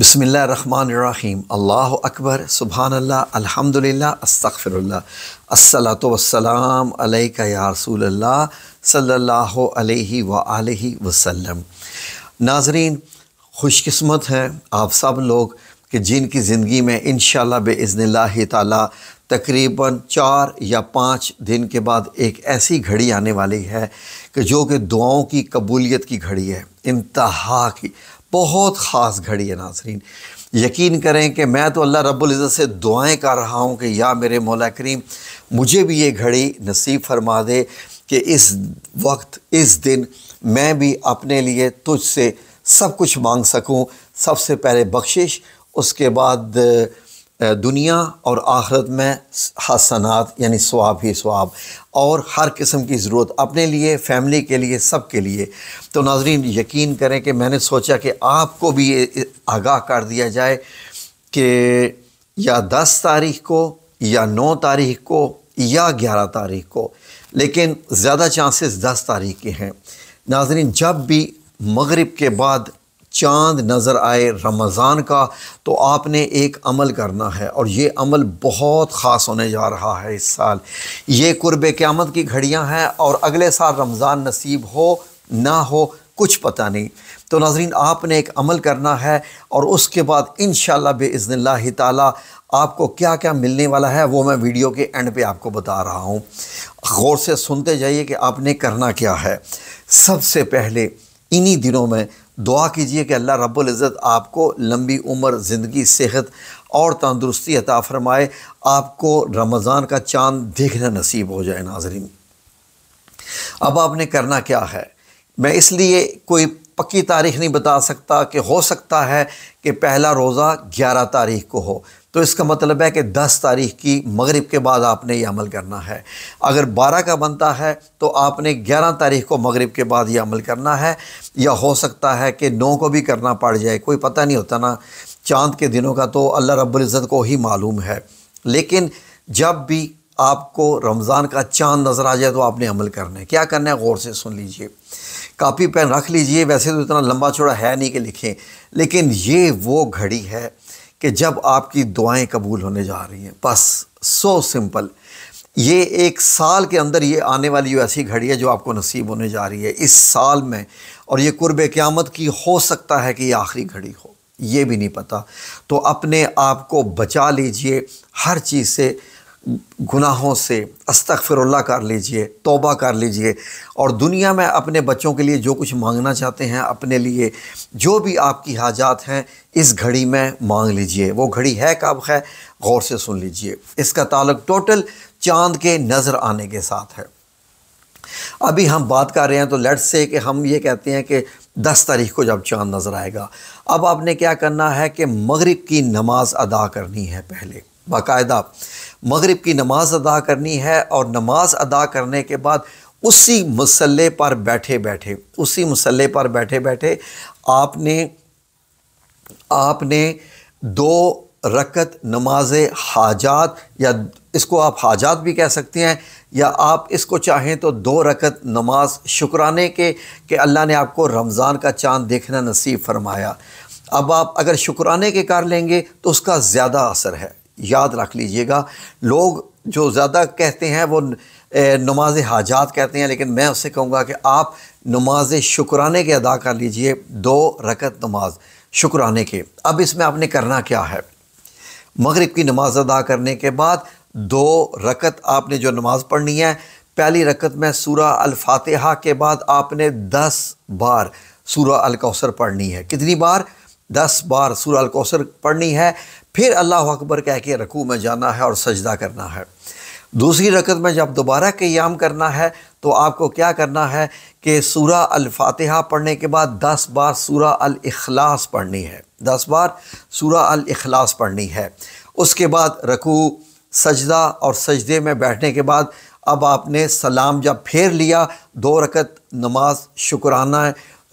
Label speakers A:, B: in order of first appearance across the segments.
A: बसमीम अल्लाह अकबर सुबहानल्ला अल्हम्दुलिल्लाह अस्तग़फिरुल्लाह अस्सलातु वस्सलाम अलैका या सल्लल्लाहु अलैहि व आलि वसल्लम नाजरीन खुशकस्मत हैं आप सब लोग कि जिनकी ज़िंदगी में इन बेज़न ला तकरीबन चार या पाँच दिन के बाद एक ऐसी घड़ी आने वाली है कि जो कि दुआओं की कबूलियत की घड़ी है इंतहा की बहुत ख़ास घड़ी है नाजरीन यकीन करें कि मैं तो अल्लाह रब्ज़त से दुआएं कर रहा हूँ कि या मेरे मौला करीम मुझे भी ये घड़ी नसीब फरमा दे कि इस वक्त इस दिन मैं भी अपने लिए तुझसे सब कुछ मांग सकूं सबसे पहले बख्शिश उसके बाद दुनिया और आखरत में हसनात यानी स्वाब ही स्वाब और हर किस्म की ज़रूरत अपने लिए फैमिली के लिए सब के लिए तो नाजरीन यकीन करें कि मैंने सोचा कि आपको भी ये आगाह कर दिया जाए कि या दस तारीख को या नौ तारीख को या ग्यारह तारीख को लेकिन ज़्यादा चांसेस दस तारीख के हैं नाजरीन जब भी मगरिब के बाद चाँद नज़र आए रमज़ान का तो आपने एक अमल करना है और ये अमल बहुत ख़ास होने जा रहा है इस साल ये कुर्ब क़्यामत की घड़ियाँ हैं और अगले साल रमज़ान नसीब हो ना हो कुछ पता नहीं तो नाजरीन आपने एक अमल करना है और उसके बाद इन शज़न त आपको क्या क्या मिलने वाला है वो मैं वीडियो के एंड पे आपको बता रहा हूँ गौर से सुनते जाइए कि आपने करना क्या है सबसे पहले इन्हीं दिनों में दुआ कीजिए कि अल्लाह रब्ज़त आपको लंबी उम्र ज़िंदगी सेहत और तंदुरुस्ती अता फ़रमाए आपको रमज़ान का चांद देखना नसीब हो जाए नाजरीन अब आपने करना क्या है मैं इसलिए कोई पक्की तारीख नहीं बता सकता कि हो सकता है कि पहला रोज़ा ग्यारह तारीख को हो तो इसका मतलब है कि 10 तारीख की मगरिब के बाद आपने ये अमल करना है अगर 12 का बनता है तो आपने 11 तारीख को मगरिब के बाद ये अमल करना है या हो सकता है कि 9 को भी करना पड़ जाए कोई पता नहीं होता ना चांद के दिनों का तो अल्लाह रब्बुल इज़्ज़त को ही मालूम है लेकिन जब भी आपको रमज़ान का चांद नज़र आ जाए तो आपने अमल करना है क्या करना है गौर से सुन लीजिए कापी पेन रख लीजिए वैसे तो इतना लंबा चौड़ा है नहीं कि लिखें लेकिन ये वो घड़ी है कि जब आपकी दुआएं कबूल होने जा रही हैं बस सो सिंपल ये एक साल के अंदर ये आने वाली ऐसी घड़ी है जो आपको नसीब होने जा रही है इस साल में और ये कुर्ब क़्यामत की हो सकता है कि ये आखिरी घड़ी हो ये भी नहीं पता तो अपने आप को बचा लीजिए हर चीज़ से गुनाहों से अस्तफ़िरल्ला कर लीजिए तोबा कर लीजिए और दुनिया में अपने बच्चों के लिए जो कुछ मांगना चाहते हैं अपने लिए जो भी आपकी हाजात हैं इस घड़ी में मांग लीजिए वो घड़ी है कब है गौर से सुन लीजिए इसका ताल्लुक टोटल चांद के नज़र आने के साथ है अभी हम बात कर रहे हैं तो लेट्स से कि हम ये कहते हैं कि दस तारीख को जब चांद नज़र आएगा अब आपने क्या करना है कि मगरिब की नमाज़ अदा करनी है पहले बाकायदा मगरिब की नमाज अदा करनी है और नमाज अदा करने के बाद उसी मसल्ले पर बैठे बैठे उसी मसल्ले पर बैठे बैठे आपने आपने दो रकत नमाज हाजात या इसको आप हाजात भी कह सकते हैं या आप इसको चाहें तो दो रकत नमाज शुक्राने के कि अल्लाह ने आपको रमज़ान का चांद देखना नसीब फरमाया अब आप अगर शुक्राने के कर लेंगे तो उसका ज़्यादा असर है याद रख लीजिएगा लोग जो ज़्यादा कहते हैं वो नमाज हाजात कहते हैं लेकिन मैं उससे कहूँगा कि आप नमाज शुक्राने के अदा कर लीजिए दो रकत नमाज शुक्राने के अब इसमें आपने करना क्या है मगरिब की नमाज अदा करने के बाद दो रकत आपने जो नमाज पढ़नी है पहली रकत में सूरा अलफातहा के बाद आपने दस बार सूरा अलकौसर पढ़नी है कितनी बार दस बार अल कौसर पढ़नी है फिर अल्लाह अकबर कह के रकू में जाना है और सजदा करना है दूसरी रकत में जब दोबारा क्याम करना है तो आपको क्या करना है कि सूरा अल-फातिहा पढ़ने के बाद दस बार सूरा अल-इखलास पढ़नी है दस बार सूरा अल-इखलास पढ़नी है उसके बाद रकू सजदा और सजदे में बैठने के बाद अब आपने सलाम जब फेर लिया दो रकत नमाज शुक्राना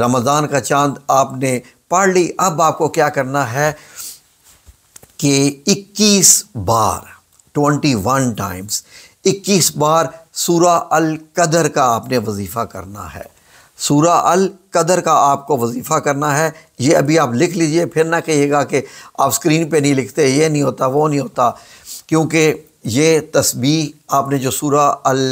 A: रमज़ान का चांद आपने पढ़ ली अब आपको क्या करना है कि 21 बार 21 टाइम्स 21 बार सूरा अल कदर का आपने वजीफ़ा करना है सूरा अल कदर का आपको वजीफ़ा करना है ये अभी आप लिख लीजिए फिर ना कहिएगा कि आप स्क्रीन पे नहीं लिखते ये नहीं होता वो नहीं होता क्योंकि ये तस्वीर आपने जो सूरा अल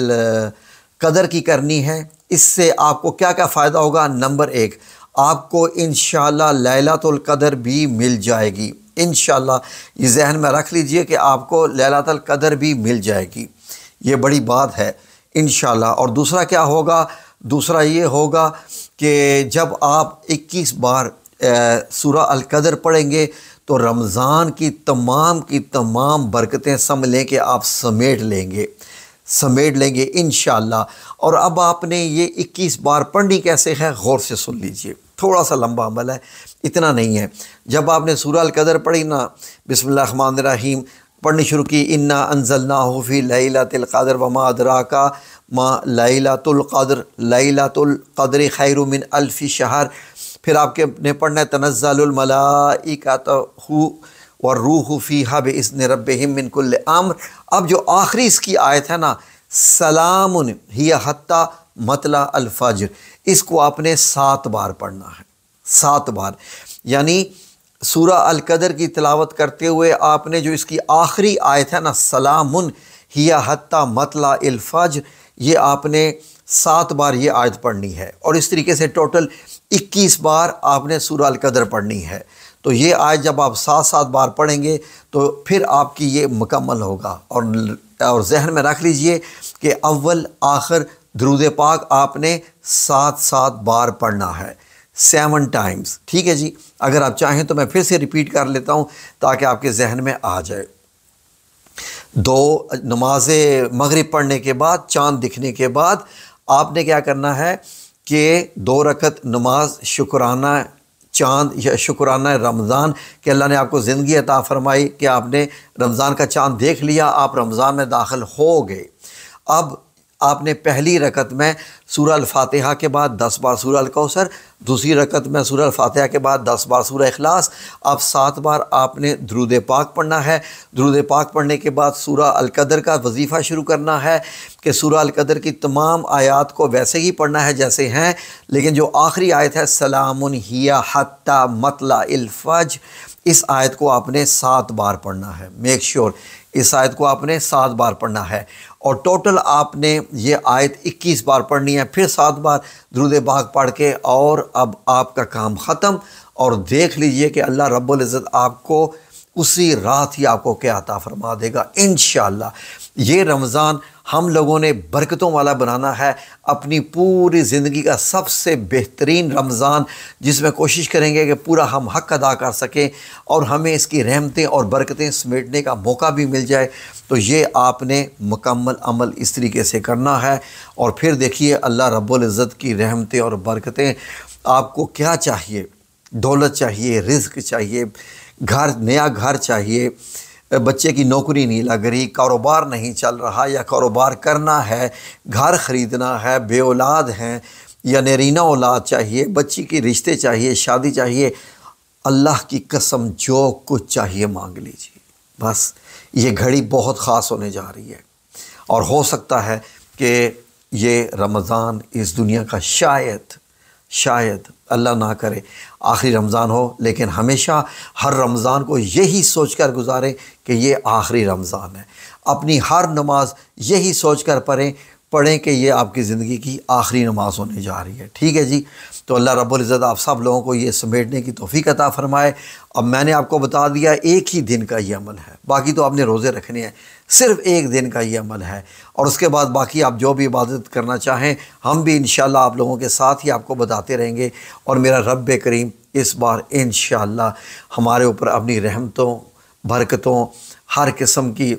A: कदर की करनी है इससे आपको क्या क्या फ़ायदा होगा नंबर एक आपको इन लैलातुल्क़दर भी मिल जाएगी इन ये जहन में रख लीजिए कि आपको लैलातुल्क़दर भी मिल जाएगी ये बड़ी बात है इन और दूसरा क्या होगा दूसरा ये होगा कि जब आप 21 बार सूरा अलकदर पढ़ेंगे तो रमज़ान की तमाम की तमाम बरकतें समझ लें कि आप समेट लेंगे समेट लेंगे इन और अब आपने ये इक्कीस बार पढ़नी कैसे है गौर से सुन लीजिए थोड़ा सा लंबा अमल है इतना नहीं है जब आपने सूरा कदर पढ़ी ना बिसमान रहीम पढ़नी शुरू की इन्ना अनजल ना होफ़ी लैला व वमा अदरा का माँ लैला तुल्क़ादर लैला तुल्क़दर खैरुमिन अल्फ़ी शहर फिर आपके ने पढ़ना है तनज़लमलाई का तो और रूह फ़ी हब इस रब हिमिनकुल्ल आम्र अब जो आखिरी इसकी आयत है ना सलाम हिया मतला अलफजर इसको आपने सात बार पढ़ना है सात बार यानी सूरा अलकदर की तलावत करते हुए आपने जो इसकी आखिरी आयत है ना सलाम हिया मतला अलफजर ये आपने सात बार ये आयत पढ़नी है और इस तरीके से टोटल इक्कीस बार आपने सूरा अलकदर पढ़नी है तो ये आज जब आप सात सात बार पढ़ेंगे तो फिर आपकी ये मुकम्मल होगा और और जहन में रख लीजिए कि अव्वल आखिर द्रुद पाक आपने सात सात बार पढ़ना है सेवन टाइम्स ठीक है जी अगर आप चाहें तो मैं फिर से रिपीट कर लेता हूँ ताकि आपके जहन में आ जाए दो नमाज मगरब पढ़ने के बाद चांद दिखने के बाद आपने क्या करना है कि दो रकत नमाज शुक्राना चांद शुक्राना रमज़ान कि अल्लाह ने आपको ज़िंदगी अता फरमाई कि आपने रमज़ान का चांद देख लिया आप रमज़ान में दाखिल हो गए अब आपने पहली रकत में सूरह फातिहा के बाद दस बार सूरह कौसर दूसरी रकत में सूरह फातिहा के बाद दस बार सूरह अखलास अब सात बार आपने द्रुद पाक पढ़ना है द्रुद पाक पढ़ने के बाद सूरह अलकदर का वजीफ़ा शुरू करना है कि सूरह अलकदर की तमाम आयात को वैसे ही पढ़ना है जैसे हैं लेकिन जो आखिरी आयत है सलामिया हिया हत्ता मतला इल्फज इस आयत को आपने सात बार पढ़ना है मेक श्योर sure इस आयत को आपने सात बार पढ़ना है और टोटल आपने ये आयत 21 बार पढ़नी है फिर सात बार द्रुद बाग पढ़ के और अब आपका काम ख़त्म और देख लीजिए कि अल्लाह रब्ज़त आपको उसी रात ही आपको क्या अता फरमा देगा इन ये रमज़ान हम लोगों ने बरकतों वाला बनाना है अपनी पूरी ज़िंदगी का सबसे बेहतरीन रमज़ान जिसमें कोशिश करेंगे कि पूरा हम हक अदा कर सकें और हमें इसकी रहमतें और बरकतें समेटने का मौका भी मिल जाए तो ये आपने मुकम्मल अमल इस तरीके से करना है और फिर देखिए अल्लाह रबुल्जत की रहमतें और बरकतें आपको क्या चाहिए दौलत चाहिए रिज्क चाहिए घर नया घर चाहिए बच्चे की नौकरी नहीं लग रही कारोबार नहीं चल रहा या कारोबार करना है घर ख़रीदना है बे औलाद हैं या नरीना औलाद चाहिए बच्ची के रिश्ते चाहिए शादी चाहिए अल्लाह की कसम जो कुछ चाहिए मांग लीजिए बस ये घड़ी बहुत ख़ास होने जा रही है और हो सकता है कि ये रमज़ान इस दुनिया का शायद शायद अल्लाह ना करे आखिरी रमज़ान हो लेकिन हमेशा हर रमज़ान को यही सोच कर गुजारें कि ये आखिरी रमज़ान है अपनी हर नमाज यही सोच कर पढ़ें पढ़ें कि ये आपकी ज़िंदगी की आखिरी नमाज होने जा रही है ठीक है जी तो अल्लाह रब्ज़त आप सब लोगों को ये समेटने की तोफ़ी अता फ़रमाए अब मैंने आपको बता दिया एक ही दिन का ये अमल है बाकी तो आपने रोज़े रखने हैं सिर्फ एक दिन का ये अमल है और उसके बाद बाकी आप जो भी इबादत करना चाहें हम भी इन आप लोगों के साथ ही आपको बताते रहेंगे और मेरा रब करीम इस बार इन हमारे ऊपर अपनी रहमतों बरकतों हर किस्म की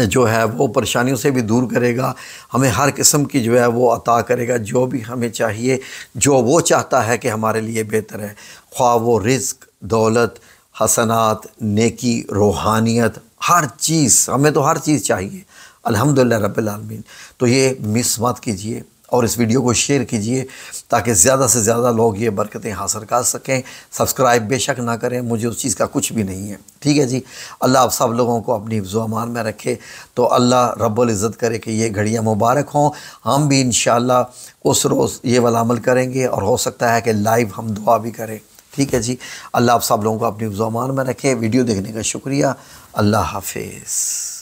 A: जो है वो परेशानियों से भी दूर करेगा हमें हर किस्म की जो है वो अता करेगा जो भी हमें चाहिए जो वो चाहता है कि हमारे लिए बेहतर है ख्वाब वो रिस्क दौलत हसनात नेकी रूहानियत हर चीज़ हमें तो हर चीज़ चाहिए अल्हम्दुलिल्लाह रब्बिल आलमीन तो ये मिस मत कीजिए और इस वीडियो को शेयर कीजिए ताकि ज़्यादा से ज़्यादा लोग ये बरकतें हासिल कर सकें सब्सक्राइब बेशक ना करें मुझे उस चीज़ का कुछ भी नहीं है ठीक है जी अल्लाह आप सब लोगों को अपनी अमान में रखे तो अल्लाह रब्बुल इज़्ज़त करे कि ये घड़ियाँ मुबारक हों हम भी इन उस रोज़ ये वाला अमल करेंगे और हो सकता है कि लाइव हम दुआ भी करें ठीक है जी अल्लाह आप सब लोगों को अपनी अमान में रखे वीडियो देखने का शुक्रिया अल्लाह हाफिज़